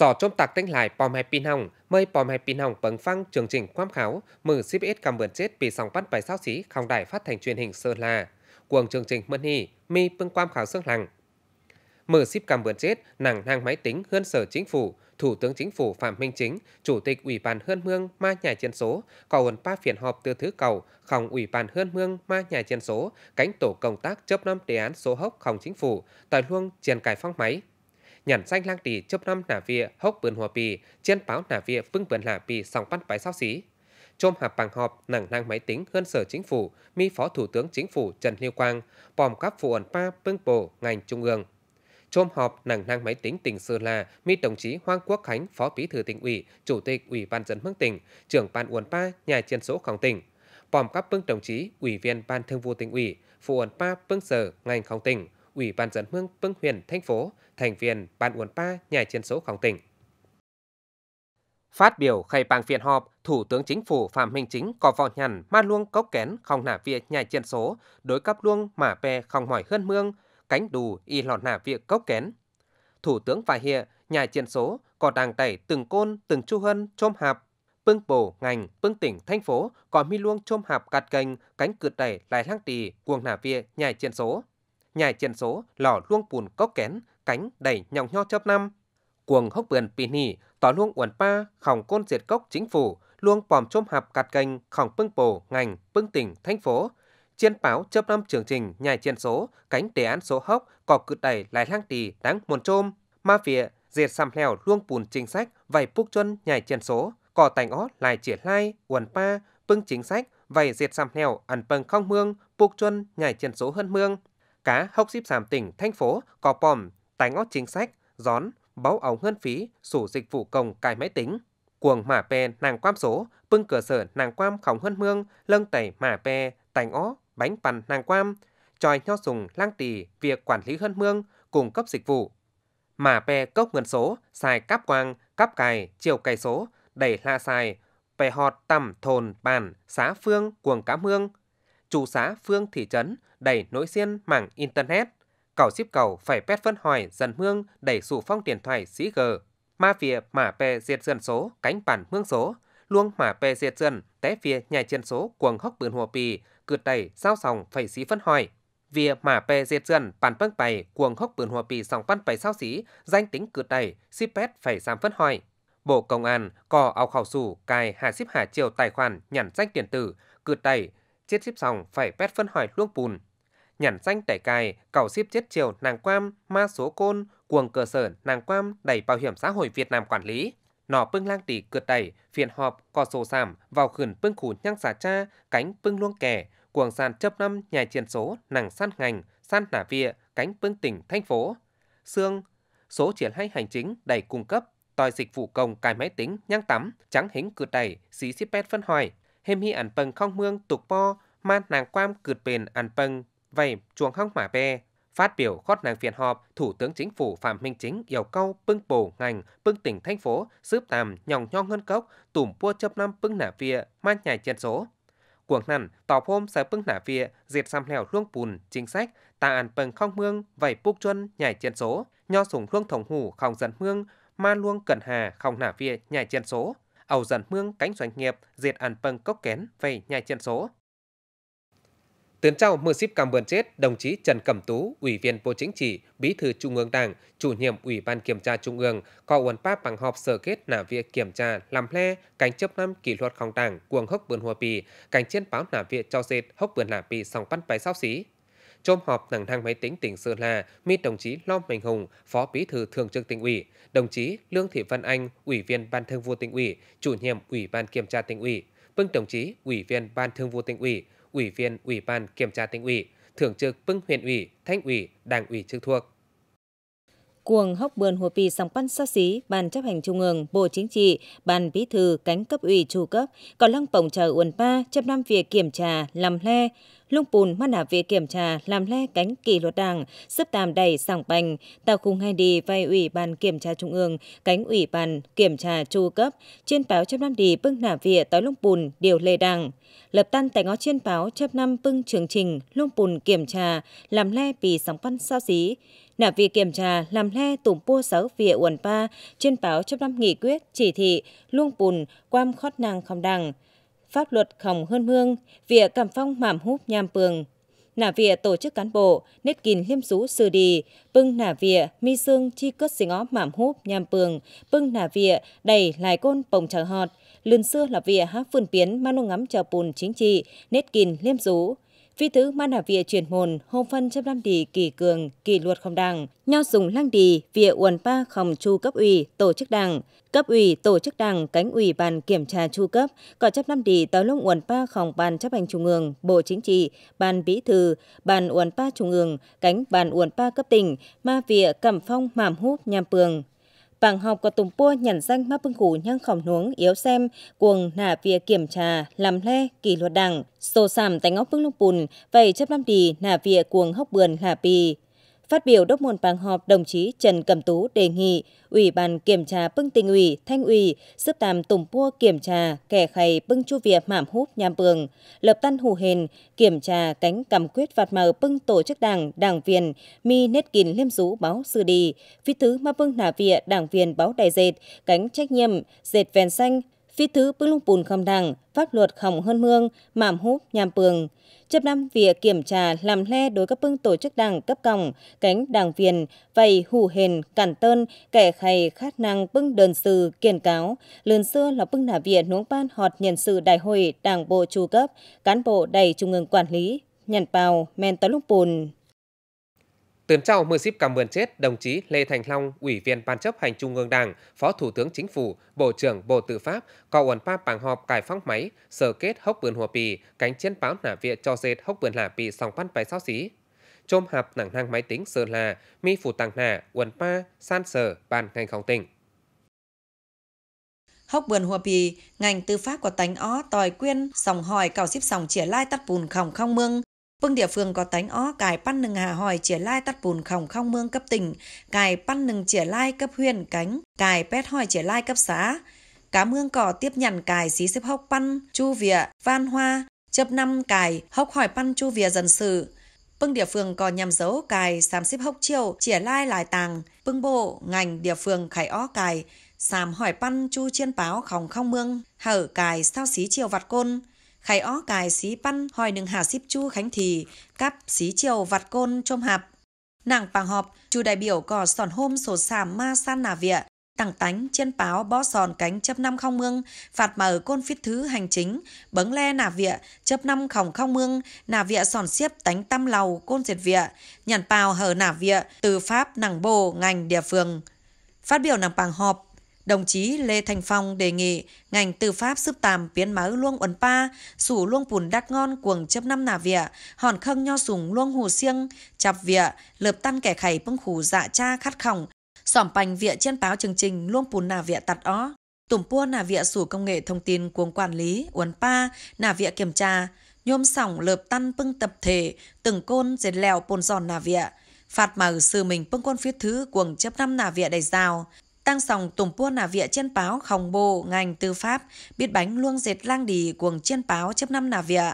Sở trôm tạc tinh lại bom hai pin hồng, mời bom hai pin hồng bấn phăng chương trình quám kháo, mừng CBS cầm bẩn chết vì sóng bắt bài sao xí không đài phát thanh truyền hình Sơn La. Cuồng chương trình mân hì, mi bưng quám kháo xương lằng. Mở ship cầm bẩn chết, nàng nang máy tính hơn sở chính phủ, Thủ tướng Chính phủ Phạm Minh Chính, Chủ tịch Ủy ban Hơn Mương Ma Nhà Chiến Số, có ổn ba phiền họp từ thứ cầu, không Ủy ban Hơn Mương Ma Nhà Chiến Số, cánh tổ công tác chấp năm đề án số hốc không chính phủ, tại luông triển cải phong máy, nhàn danh lang tỷ chớp năm nà vịa hốc bươn hòa pì trên báo nà vịa vưng bươn hạ pì sòng bắt bái sao xí chôm hạp bằng họp nặng năng máy tính hơn sở chính phủ mi phó thủ tướng chính phủ trần lưu quang bòm các phụ ẩn pa pưng bộ ngành trung ương chôm họp nặng năng máy tính tỉnh sơn la mi đồng chí hoàng quốc khánh phó bí thư tỉnh ủy chủ tịch ủy ban dân mức tỉnh trưởng ban uẩn pa nhà chiến số khổng tỉnh bòm các pưng đồng chí ủy viên ban thương vụ tỉnh ủy phụ ẩn pa pưng sở ngành khổng tỉnh Ủy ban dân hương Vương huyện, thành phố, thành viên Ban Uẩn Pa, nhà chiến tỉnh. Phát biểu khai bang phiên họp, Thủ tướng Chính phủ Phạm Minh Chính có vò nhằn ma luông cốc kén không nả việc nhà chiến số, đối cấp luông mà pe không hỏi hơn mương, cánh đù y lọt nả việc cốc kén. Thủ tướng phải hiện, nhà chiến số có đàng tẩy từng côn, từng chu hân, chôm hạp, bưng bổ ngành, bưng tỉnh, thành phố có mi luông chôm hạp cạt cành, cánh cượt tẩy lại lang tì, cuồng nả việc nhà chiến số nhài chèn số, lò luông bùn có kén, cánh đầy nhòng nho chớp năm. Cuồng hốc bườn pì nỉ, tỏ luông uẩn pa, khòng côn diệt cốc chính phủ, luông pòm chôm hạp cạt cành, khòng pưng bổ, ngành, pưng tỉnh, thành phố. Chiên báo chớp năm trường trình nhài chèn số, cánh đề án số hốc, cỏ cự đẩy lại lang tỳ đáng muôn chôm. Ma phía, diệt xăm lèo luông bùn chính sách, vầy phúc chân nhài chèn số, cỏ tành ó lại triển lai, uẩn pa, pưng chính sách, vầy diệt xăm lèo ẩn pâng không mương, phục chân nhài chèn số hơn mương cá hốc xíp sàm tỉnh, thành phố, có pòm, tái ngót chính sách, gión, báo ống ngân phí, sủ dịch vụ công cài máy tính. Cuồng mà pe nàng quam số, bưng cửa sở nàng quam khóng hân mương, lân tẩy mà pe, tài ngó, bánh bàn nàng quam, tròi nho sùng lang tỳ việc quản lý hân mương, cung cấp dịch vụ. mà pe cốc ngân số, xài cáp quang, cáp cài, chiều cài số, đẩy la xài, pe họt tầm thồn bàn, xá phương, cuồng cá mương, chủ xã phương thị trấn đẩy nỗi xiên mảng Internet. Cầu ship cầu phải pet phân hỏi dần mương đẩy sụ phong điện thoại sĩ g. Ma phía mà pè diệt dân số cánh bản mương số. Luông mà pè diệt dân té phía nhà chân số cuồng hốc bươn hồ pì cượt đẩy giao sòng phải sĩ phân hỏi. Vì mà pè diệt dân bản băng bày cuồng hốc bươn hồ pì sòng văn bày sao sĩ danh tính cượt đẩy ship pet phải giảm phân hỏi. Bộ Công an có áo khảo sủ cài hạ ship hạ chiều tài khoản nhắn danh điện tử cượt đẩy chết xếp xong phải bét phân hỏi luông bùn. Nhản danh tẩy cài, cầu xếp chết chiều nàng quam, ma số côn, cuồng cơ sở nàng quam đẩy bảo hiểm xã hội Việt Nam quản lý. Nọ pưng lang tỷ cượt đẩy, phiền họp, cò sổ sảm, vào khẩn pưng khủ nhang xả cha, cánh pưng luông kẻ, cuồng sàn chấp năm nhà chiến số, nàng san ngành, san nả vịa, cánh pưng tỉnh thành phố. Sương, số triển hay hành chính đầy cung cấp, tòi dịch vụ công cài máy tính, nhang tắm, trắng hính cượt đẩy, xí xếp pet phân hỏi, hêm hi ăn bằng không mương tục po man nàng quam cượt bền ăn bằng vậy chuồng hong mả bè Phát biểu khót nàng phiên họp, Thủ tướng Chính phủ Phạm Minh Chính yêu cầu bưng bổ ngành, bưng tỉnh thành phố, xếp tàm nhòng nhong ngân cốc, tùm pua chấp năm bưng nả vía, man nhảy chiến số. Cuộc nằn, tỏ hôm sẽ bưng nả vía, diệt xăm lèo luông bùn, chính sách, ta ăn bằng không mương, vẩy búc chuân, nhảy chiến số, nho sùng luông thổng hủ, không dẫn mương, man luông cẩn hà, không nả vía, nhảy chiến số ẩu dần mương cánh doanh nghiệp diệt ăn pâng cốc kén về nhà chân số. Tuyến trao mưa ship cảm ơn chết đồng chí Trần Cẩm Tú, Ủy viên Bộ Chính trị, Bí thư Trung ương Đảng, chủ nhiệm Ủy ban Kiểm tra Trung ương, có uẩn pháp bằng họp sở kết nả việc kiểm tra làm le cánh chấp năm kỷ luật khong đảng cuồng hốc vườn hoa bì, cánh chiến báo nả việc cho dệt hốc vườn nả bì song bắt bài sóc xí, Trôm họp thẳng thang máy tính tỉnh Sơn La, mi đồng chí Long Mạnh Hùng, Phó Bí thư Thường trực tỉnh ủy, đồng chí Lương Thị Văn Anh, Ủy viên Ban Thường vụ tỉnh ủy, Chủ nhiệm Ủy ban Kiểm tra tỉnh ủy, Bưng đồng chí Ủy viên Ban Thường vụ tỉnh ủy, Ủy viên Ủy ban Kiểm tra tỉnh ủy, Thường trực Bưng huyện ủy, Thanh ủy, Đảng ủy trực thuộc cuồng hóc bươn hùa pì sòng păn so xí, ban chấp hành trung ương, bộ chính trị, ban bí thư, cánh cấp ủy chủ cấp, còn lăng bổng chờ uẩn pa, chấp năm việc kiểm tra, làm le, lung bùn mắt nạp việc kiểm tra, làm le cánh kỳ luật đảng, sấp tàm đầy sòng bành, tàu khung hai đi vay ủy ban kiểm tra trung ương, cánh ủy ban kiểm tra chu cấp, trên báo chấp năm đi bưng nạp việc tới lung bùn điều lê đảng. Lập tan tại ngó trên báo chấp năm bưng trường trình lung bùn kiểm tra, làm le pì sóng pan so xí, là vì kiểm tra làm le tùm pua sáu vỉa uẩn pa trên báo chấp năm nghị quyết chỉ thị luông bùn quam khót năng không đằng pháp luật khổng hơn mương vỉa cầm phong mảm húp nham pường nà vỉa tổ chức cán bộ nết kín liêm sú sư đi bưng nà vỉa mi xương chi cất xí ngó mảm húp nham pường bưng nà vỉa đầy lại côn bồng chờ họt lươn xưa là vỉa hát phương biến mang ngắm chờ bùn chính trị nết kín liêm sú Vi thứ man hạ vịa chuyển môn hôm phân chấp năm tỷ kỳ cường kỳ luật không đằng nho dùng lăng đì vịa uẩn ba khổng chu cấp ủy tổ chức đảng cấp ủy tổ chức đảng cánh ủy bàn kiểm tra chu cấp có chấp năm tỷ tới lúc uẩn ba khổng ban chấp hành trung ương bộ chính trị ban bí thư ban uẩn ba trung ương cánh ban uẩn ba cấp tỉnh ma vịa cẩm phong mảm hút nham pường bảng học có tùng pua nhận danh mắc bưng củ nhang khổng nuống yếu xem cuồng nả vía kiểm trà làm le kỷ luật đảng sổ sảm tánh óc bưng lung bùn vầy chấp năm đi nả vía cuồng hốc bườn là pì Phát biểu đốc môn bàn họp, đồng chí Trần Cẩm Tú đề nghị Ủy ban kiểm tra bưng tỉnh ủy, thanh ủy, sức tàm tùng pua kiểm tra, kẻ khay bưng chu việc mảm hút nham bường, lập tân hù hền, kiểm tra cánh cầm quyết vạt mờ bưng tổ chức đảng, đảng viên, mi nết kín liêm rú báo sư đi, phi thứ ma bưng nả vịa đảng viên báo đại dệt, cánh trách nhiệm, dệt vèn xanh, phi thứ bưng lung bùn không đảng, pháp luật khổng hơn mương, mảm hút nham bường chấp năm việc kiểm tra làm le đối các bưng tổ chức đảng cấp còng, cánh đảng viên, vầy hù hền, cản tơn, kẻ khay khát năng bưng đơn sư, kiên cáo. Lần xưa là bưng nả viện nuống ban họt nhân sự đại hội đảng bộ chu cấp, cán bộ đầy trung ương quản lý, nhằn bào, men tới lúc bùn. Tướng trao mưa ship cảm ơn chết đồng chí Lê Thành Long, Ủy viên Ban chấp hành Trung ương Đảng, Phó Thủ tướng Chính phủ, Bộ trưởng Bộ Tư pháp, có uẩn pa bảng họp cải phóng máy, sở kết hốc vườn hồ pì, cánh chiến báo nả viện cho dệt hốc vườn lả pì sòng văn bài sao xí. trôm hạp nặng năng máy tính sơ là, mi phủ tàng nả, uẩn pa, san sở, bàn ngành không tỉnh. Hốc vườn hùa pì, ngành tư pháp của tánh ó tòi quyên, sòng hỏi cào xíp sòng chỉa lai tắt bùn khỏng không mương, Vương địa phương có tánh ó cài bắt nừng hà hỏi chỉa lai tắt bùn khổng không mương cấp tỉnh, cài bắt nừng chỉa lai cấp huyện cánh, cài pet hỏi chỉa lai cấp xã. Cá mương cỏ tiếp nhận cài xí xếp hốc pan, chu vịa, van hoa, chấp năm cài, hốc hỏi pan chu vịa dần sự. Bưng địa phương có nhằm dấu cài xám xếp hốc chiều, chỉa lai lại tàng, bưng bộ, ngành địa phương khải ó cài, xám hỏi pan chu chiên báo khổng không mương, hở cài sao xí chiều vặt côn, khay ó cài xí băn hỏi nừng hà xíp chu khánh thì cắp xí chiều vặt côn trôm hạp nàng pàng họp chu đại biểu cò sòn hôm sổ sàm ma san nà vịa tặng tánh trên báo bó sòn cánh chấp năm không mương phạt mà ở côn phít thứ hành chính bấng le nà vịa chấp năm khổng không mương nà vịa sòn xiếp tánh tam lầu côn diệt vịa nhàn bào hở nà vịa từ pháp nằng bồ ngành địa phương phát biểu nàng pàng họp Đồng chí Lê Thành Phong đề nghị ngành tư pháp sức tàm biến máu luông uẩn pa, sủ luông bùn đắt ngon cuồng chấp năm nà vịa, hòn khâng nho sùng luông hồ siêng, chạp vịa, lợp tan kẻ khảy bưng khủ dạ cha khát khỏng, sỏm bành vịa trên báo chương trình luông bùn nà vịa tạt ó. Tùm pua nà vịa sủ công nghệ thông tin cuồng quản lý, uẩn pa, nà vịa kiểm tra, nhôm sỏng lợp tan bưng tập thể, từng côn dệt lèo bồn giòn nà vịa. Phạt mở sư mình bưng con phía thứ cuồng chấp năm nà vịa đầy rào, Tăng sòng tùng pua nà vịa trên báo khổng bồ ngành tư pháp, biết bánh luông dệt lang đỉ cuồng trên báo chấp năm nà vịa.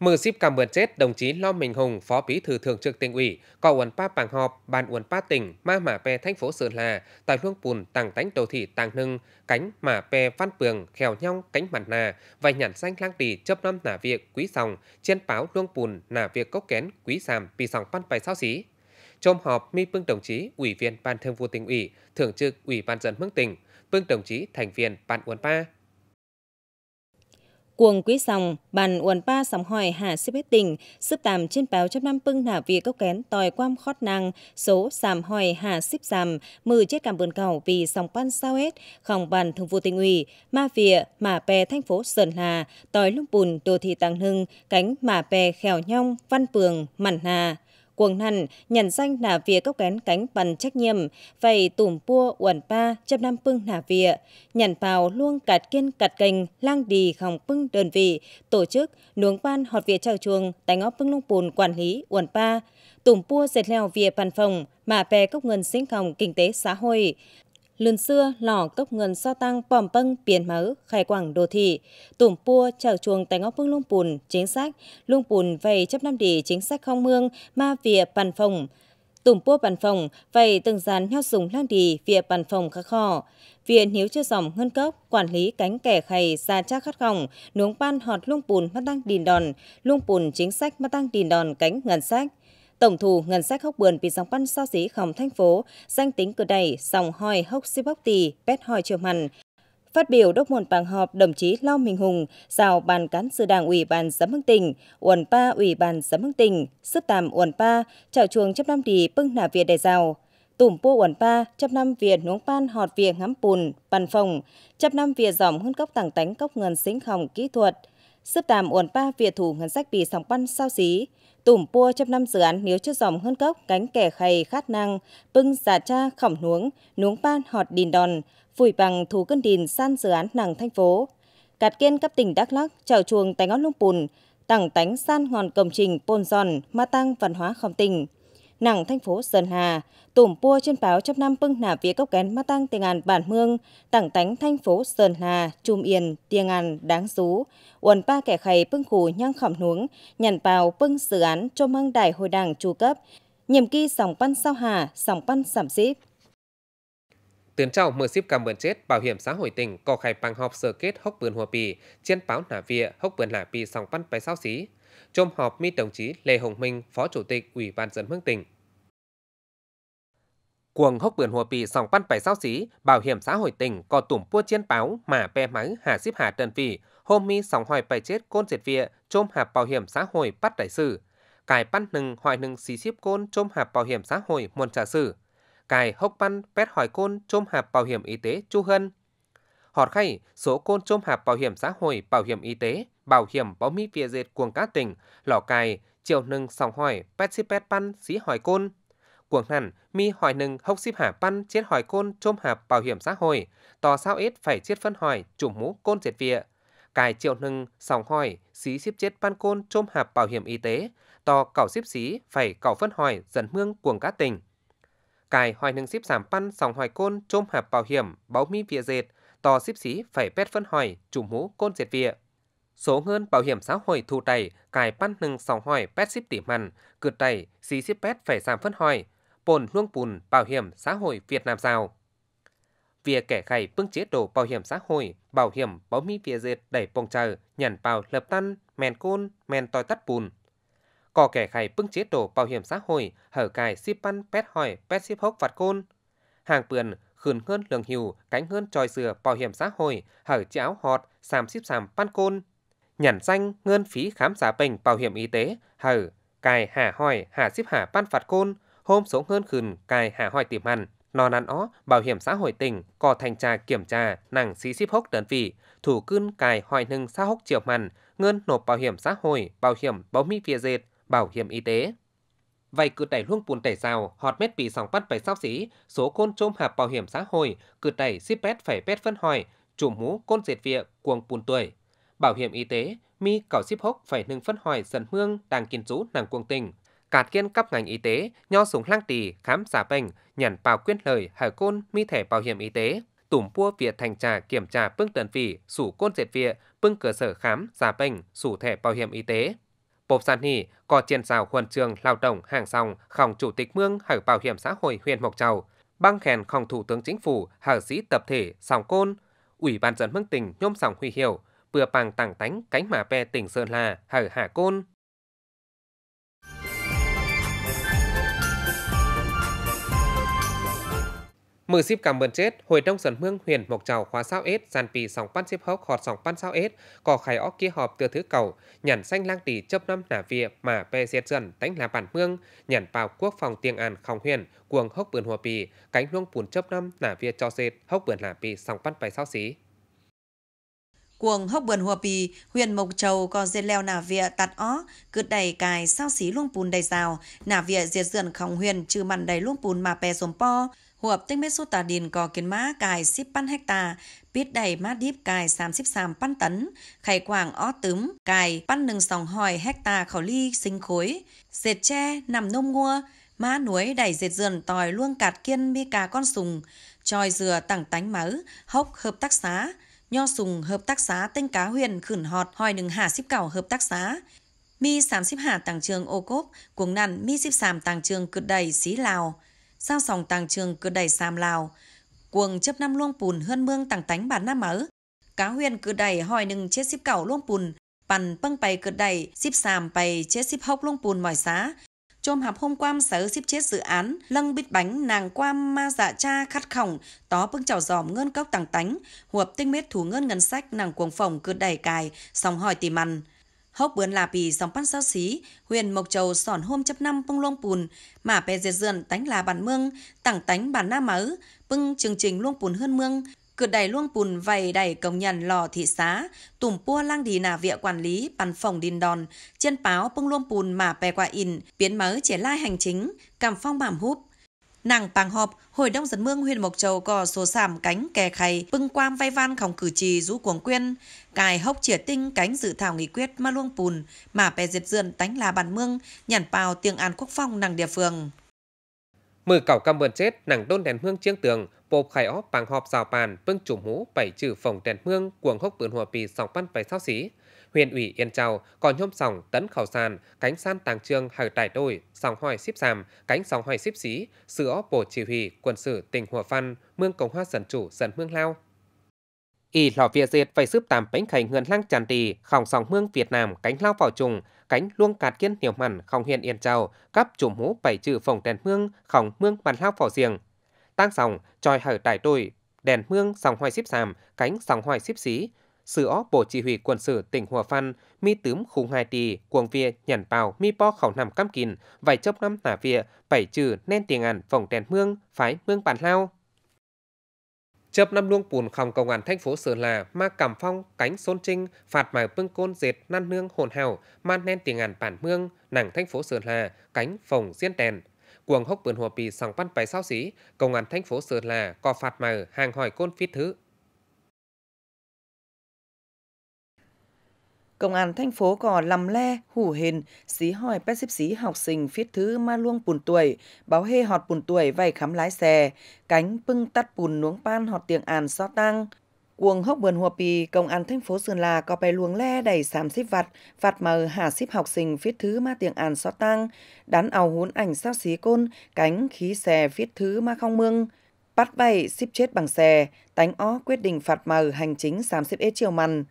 Mừ ship cảm ơn chết đồng chí Lo mình Hùng, Phó Bí thư Thường trực tỉnh ủy, có uẩn pa bảng họp, bàn uẩn pa tỉnh, ma mả pe thành phố Sơn La, tại luông pùn tàng tánh đầu thị tàng nưng, cánh mả pe phan phường khèo nhong cánh mặt nà, và nhản xanh lang tỷ chấp năm nà việc quý sòng, trên báo luông pùn nà việc cốc kén quý sàm, pì sòng phan bài sao xí. Trong họp, mi Vương đồng chí, Ủy viên Ban Thường vụ tỉnh ủy, Thường trực Ủy ban dân Hưng tỉnh, Vương đồng chí thành viên Ban uốn Ba. Cuồng quý sòng, bàn uốn ba sòng hỏi hà xếp hết tỉnh, xếp tàm trên báo chấp năm pưng nả vì câu kén tòi quam khót năng, số giảm hỏi hà xếp giảm, mười chết cảm bườn cầu vì sòng pan sao hết, không bàn thường vụ tỉnh ủy, ma vịa, mả pè thành phố Sơn Hà, tòi lúc bùn đô thị tăng hưng, cánh mả pè khèo nhong, văn phường mặn hà cuồng hẳn, nhận danh nà vía cốc kén cánh bằng trách nhiệm, vầy tùm pua uẩn pa chấp năm pưng nà vía, nhận vào luôn cạt kiên cạt cành, lang đi hòng pưng đơn vị, tổ chức, nướng ban họt vía trao chuồng tái ngõ pưng lông bùn quản lý uẩn pa, tùm pua dệt leo vía bàn phòng, mà bè cốc ngân sinh hòng kinh tế xã hội, lươn xưa lò cốc ngân so tăng pòm pâng biển máu khai quảng đồ thị tủm pua chào chuồng tại ngóc phương lung pùn chính sách lung pùn về chấp năm đi chính sách không mương ma vỉa bàn phòng tủm pua bàn phòng vậy từng dàn nhau dùng lang đi vỉa bàn phòng khá khó viện hiếu chưa dòng ngân cấp quản lý cánh kẻ khầy ra cha khát khỏng nuống ban họt lung pùn mắt tăng đình đòn lung pùn chính sách mắt tăng đình đòn cánh ngân sách Tổng thu ngân sách hốc buồn bị dòng văn so dí khổng thành phố, danh tính cửa đầy, dòng hoi hốc si bóc tì, pet hoi chiều mặn. Phát biểu đốc môn bằng họp, đồng chí Lo Minh Hùng, giao bàn cán sự đảng ủy ban giám hưng tỉnh, uẩn pa ủy ban giám hưng tỉnh, sức tạm uẩn pa, chào chuồng chấp năm đi bưng nả việt đề rào. Tùm pua uẩn pa, chấp năm việt nuống pan họt việt ngắm bùn, bàn phòng, chấp năm việt dòng hơn cốc tảng tánh cốc ngân xính khổng kỹ thuật. Sức tạm uẩn pa việt thủ ngân sách bị sóng băn sao xí tủm pua chấp năm dự án nếu chất dòng hơn cốc cánh kẻ khay khát năng bưng giả cha khỏng nuống nuống pan họt đìn đòn phủi bằng thú cân đình san dự án nàng thành phố cạt kiên cấp tỉnh đắk lắc trào chuồng tánh ngót lung pùn tảng tánh san ngọn cầm trình bồn giòn ma tăng văn hóa không tình nặng thành phố Sơn Hà, tủm pua trên báo chấp năm bưng nả vía cốc kén ma tăng tiền ngàn bản mương, tảng tánh thành phố Sơn Hà, trùm yên, tiền ngàn đáng rú, uẩn ba kẻ khay bưng khủ nhang khẩm nuống, nhằn bào bưng dự án cho măng đại hội đảng chu cấp, nhiệm kỳ sòng pan sao hà, sòng pan sảm xíp. Tuyến trao mở xíp cảm ơn chết Bảo hiểm xã hội tỉnh có khai bằng họp sơ kết hốc vườn hòa bì, trên báo nả vịa hốc vườn nả bì sòng pan bài sao xí chôm họp mi đồng chí Lê Hồng Minh, Phó Chủ tịch Ủy ban dân Hương tỉnh. Cuồng hốc bườn hùa bì sòng pan bảy sáu xí, bảo hiểm xã hội tỉnh có tủm pua chiến báo mà pe máy hà xíp hà trần vị, hôm mi sòng hỏi bảy chết côn diệt vịa, chôm hạp bảo hiểm xã hội bắt đại sử. Cài bắt nừng hỏi nừng xí xíp côn chôm hạp bảo hiểm xã hội muôn trả sử. Cài hốc pan pet hỏi côn chôm hạp bảo hiểm y tế chu hân, họt khay số côn chôm hạp bảo hiểm xã hội bảo hiểm y tế bảo hiểm bảo mỹ vía dệt cuồng cá tỉnh lò cài triệu nâng sòng hỏi pet si pet pan xí hỏi côn cuồng hẳn mi hỏi nâng hốc xíp hà pan chết hỏi côn chôm hạp bảo hiểm xã hội tò sao ít phải chết phân hỏi chủ mũ côn diệt vía cài triệu nâng sòng hỏi xí xíp chết pan côn chôm hạp bảo hiểm y tế tò cẩu xíp xí phải cẩu phân hỏi dần mương cuồng cá tỉnh cài hỏi nâng xíp giảm pan sòng hỏi côn chôm hạp bảo hiểm báo mi vía dệt to xíp xí phải pet phân hỏi, chùm mũ côn diệt vịa. Số ngân bảo hiểm xã hội thu tẩy, cài pan nâng sòng hỏi pet xíp tỉ mằn, cượt tẩy, xí xíp pet phải giảm phân hỏi, bồn luông bùn bảo hiểm xã hội Việt Nam giao. Việc kẻ khải bưng chế độ bảo hiểm xã hội, bảo hiểm bảo mi vía dệt đẩy bồng chờ, nhằn bào lập tan, men côn, men tòi tắt bùn, có kẻ khai bưng chế độ bảo hiểm xã hội hở cài xếp pan băn pet hỏi pet xếp hốc vặt côn hàng bườn khươn hơn lường hiệu, cánh hơn tròi dừa bảo hiểm xã hội, hở cháo họt, xàm xíp xàm pan côn. Nhản danh ngân phí khám giả bệnh bảo hiểm y tế, hở, cài hà hỏi, hà xíp hà pan phạt côn, hôm sống hơn khừng cài hà hỏi tìm hẳn. Nó nắn ó, bảo hiểm xã hội tỉnh, có thành trà kiểm tra, nàng xí xíp hốc đơn vị, thủ cưng cài hỏi nâng xã hốc triệu mặn, ngân nộp bảo hiểm xã hội, bảo hiểm báo mỹ phía dệt, bảo hiểm y tế vậy cứ đẩy luôn bùn tẩy rào, họt mét bị sòng bắt phải sao xí, số côn chôm hợp bảo hiểm xã hội, cứ đẩy xíp bét phải bét phân hỏi, chủ mũ côn diệt vịa, cuồng bùn tuổi. Bảo hiểm y tế, mi cảo xíp hốc phải nâng phân hỏi dần mương đang kiên rú nàng cuồng tình. Cạt kiên cấp ngành y tế, nho súng lang tỳ khám giả bệnh, nhận bào quyết lời, hở côn mi thẻ bảo hiểm y tế tủm pua việt thành trà kiểm tra bưng tần phỉ, sủ côn diệt viện, bưng cơ sở khám, giả bệnh, sủ thẻ bảo hiểm y tế. Popsani có trên giáo huân trường lao động hàng sòng khòng chủ tịch mương hở bảo hiểm xã hội huyện Mộc Châu, băng khen khòng thủ tướng chính phủ hở sĩ tập thể sòng côn, ủy ban dân mương tỉnh nhôm sòng huy hiệu, vừa bằng tảng tánh cánh mà pe tỉnh Sơn La hở hạ côn. Mười ship cảm mượn chết, hồi đông dần mương huyền mộc trào khóa sao ết, giàn pì sòng pan ship hốc họt sòng pan sao ết, cò khai óc kia họp từ thứ cầu, nhàn xanh lang tỷ chấp năm nả vịa mà pe diệt dần đánh là bản mương, nhàn vào quốc phòng tiền an khòng huyền, cuồng hốc bườn hòa pì, cánh luông bùn chấp năm nả vịa cho dệt, hốc bườn là pì sòng pan bài sao xí. Cuồng hốc bườn hòa pì, huyền mộc trầu có dê leo nả vịa tạt ó, cứ đầy cài sao xí luông bùn đầy rào, nả vịa diệt dần khòng huyền trừ mặn đầy luông bùn mà pe dồm po, huập tinh mê su tà điền có kiến má cài ship pan hecta biết đầy má điếp cài xám ship xám pan tấn khải quảng ó tướm cài pan nừng sòng hỏi hecta khẩu ly sinh khối dệt tre nằm nông ngua má núi đẩy dệt dườn tòi luông cạt kiên mi cà con sùng tròi dừa tẳng tánh máu hốc hợp tác xá nho sùng hợp tác xá tinh cá huyền khửn họt hỏi nừng hà ship cảo hợp tác xá mi xám ship hà tàng trường ô cốp cuồng nằn mi ship xám tàng trường cượt đầy xí lào sao sòng tàng trường cứ đầy xàm lào. Cuồng chấp năm luông pùn hơn mương tàng tánh bản nam ở. Cá huyền cứ đầy hỏi nừng chết xíp cẩu luông pùn, bàn băng bày cứ đầy xíp xàm bày chết xíp hốc luông pùn mỏi xá. Chôm hạp hôm qua sở xíp chết dự án, lâng bít bánh nàng quam ma dạ cha khát khỏng, tó bưng chảo giòm ngân cốc tàng tánh, huộp tinh mết thủ ngân ngân sách nàng cuồng phồng cứ đầy cài, sòng hỏi tỉ mằn hốc bướn là pì sóng pan sao xí, huyền mộc châu sòn hôm chấp năm bông luông bùn, mà bè dệt dườn tánh là bản mương, tảng tánh bản nam mớ, bưng chương trình luông bùn hơn mương, cửa đầy luông bùn vầy đầy công nhận lò thị xá, tùm pua lang đi nà vịa quản lý, bàn phòng đình đòn, trên báo bông luông bùn mà bè quả in, biến mớ trẻ lai hành chính, cảm phong bảm húp, Nàng pàng họp, Hội đông dân mương huyện Mộc Châu có số sảm cánh kè khay, bưng quam vay van khổng cử trì rũ cuồng quyên, cài hốc chỉa tinh cánh dự thảo nghị quyết ma luông pùn, mà pè diệt dườn tánh là bàn mương, nhàn pào tiếng an quốc phong nàng địa phương. Mười cảo cam vườn chết, nàng đôn đèn hương chiêng tường, bộp khai óp bàng họp rào bàn, bưng chùm mũ bảy trừ phòng đèn hương, cuồng hốc vườn hòa pì sọc văn vài sao xí huyện ủy Yên Châu có nhóm sòng tấn khảo sàn, cánh san tàng trương hở trải đôi, sòng hoài xíp sàm, cánh sòng hoài xíp xí, sữa bộ chỉ huy quân sự tỉnh Hòa Phan, mương Cộng hòa Dân Chủ Dân Mương Lao. Y lò việt diệt phải xếp tạm bánh khảnh ngân lăng tràn tỳ khỏng sòng mương Việt Nam cánh lao vào trùng, cánh luông cạt kiên nhiều mặn khỏng huyện Yên Châu, cấp chủ mũ bảy chữ phòng đèn mương, khỏng mương bàn lao vào giềng. Tăng sòng, tròi hở trải đôi, đèn mương sòng hoài xíp sàm, cánh sòng hoài xíp xí, sự ó Bộ Chỉ huy Quân sự tỉnh Hòa Phan, mi tướng khung hai tì, quần via, nhàn bào, mi po khẩu nằm cam kín, vài chốc năm tả via, bảy trừ, nên tiền ảnh phòng đèn mương, phái mương bản lao. Chấp năm luông bùn khòng công an thành phố Sở là ma cầm phong cánh xôn trinh phạt mài bưng côn dệt nan nương hồn hào man nên tiền ngàn bản mương nàng thành phố Sở là cánh phòng diên đèn cuồng hốc vườn hòa pì sòng văn bài sao xí công an thành phố Sở là có phạt mài hàng hỏi côn phi thứ Công an thành phố Cò Lầm Le, Hủ Hền, xí hỏi bác xếp xí học sinh phiết thứ ma luông bùn tuổi, báo hê họt bùn tuổi vầy khám lái xe, cánh pưng tắt bùn nuống pan họt tiếng àn so tăng. Cuồng hốc bườn hùa pì, công an thành phố Sơn La có bài luồng le đẩy xám xíp vặt, phạt mờ hà xíp học sinh phiết thứ ma tiếng àn so tăng, đắn ảo hún ảnh sao xí côn, cánh khí xe phiết thứ ma không mương bắt bay ship chết bằng xe, tánh ó quyết định phạt mờ hành chính xám xếp ế chiều mằn.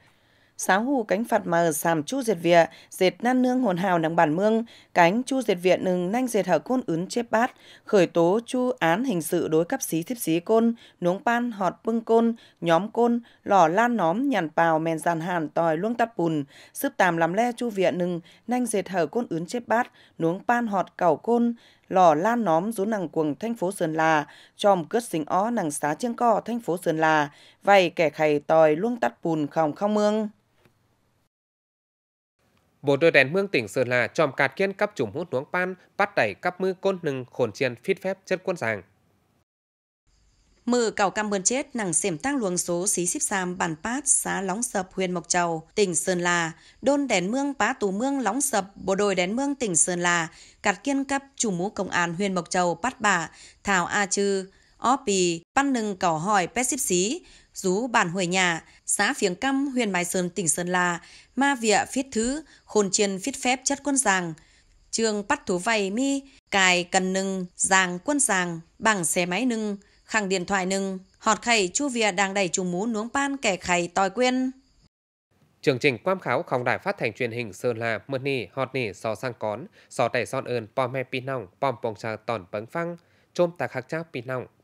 Sáo hù cánh phạt mờ sàm chu diệt vịa, dệt nan nương hồn hào nắng bản mương, cánh chu diệt vịa nừng nanh dệt hở côn ứn chép bát, khởi tố chu án hình sự đối cấp xí thiếp xí côn, nuống pan họt bưng côn, nhóm côn, lò lan nóm nhàn pào men giàn hàn tòi luông tắt bùn, sướp tàm làm le chu vịa nừng, nanh dệt hở côn ứn chép bát, nuống pan họt cẩu côn, lò lan nóm rú nàng cuồng thành phố Sơn là tròm cướt xính ó nàng xá chiêng co thành phố Sơn là vầy kẻ khầy tòi luông tắt bùn khòng không mương bộ đội đèn mương tỉnh Sơn La chòm cạt kiên cấp chủng hút nuống pan, bắt đẩy cấp mư côn nừng khổn chiên phít phép chất quân giàng mưa cầu cam bơn chết nằng xểm tăng luồng số xí xíp xàm bản pát xá lóng sập huyện Mộc Châu, tỉnh Sơn La, đôn đèn mương pá tù mương lóng sập bộ đội đèn mương tỉnh Sơn La, cạt kiên cấp chủ mũ công an huyện Mộc Châu bắt bà, thảo A Trư, Opi Pan Nưng Cỏ Hỏi Pét Xíp Xí, Rú Bản Huệ Nhà, xã Phiếng Căm, huyện Mai Sơn, tỉnh Sơn La, Ma Vịa Phiết Thứ, Khôn Chiên Phiết Phép Chất Quân Giàng, Trường Bắt Thú Vầy Mi, Cài Cần Nưng, Giàng Quân Giàng, Bằng Xe Máy Nưng, Khẳng Điện Thoại Nưng, Họt Khẩy Chu Vịa Đang Đẩy Chú Mú Nuống Pan Kẻ Khẩy Tòi Quyên. Chương trình quam kháo không đài phát thành truyền hình Sơn La, Mượt Nì, Họt Nì, Sò Sang Cón, Sò tẻ Son Ơn, Pom He Pi Nong, Pom Pong cha Tòn Bấn Phăng, Chôm Tạc Hạc Chá Pi Nong,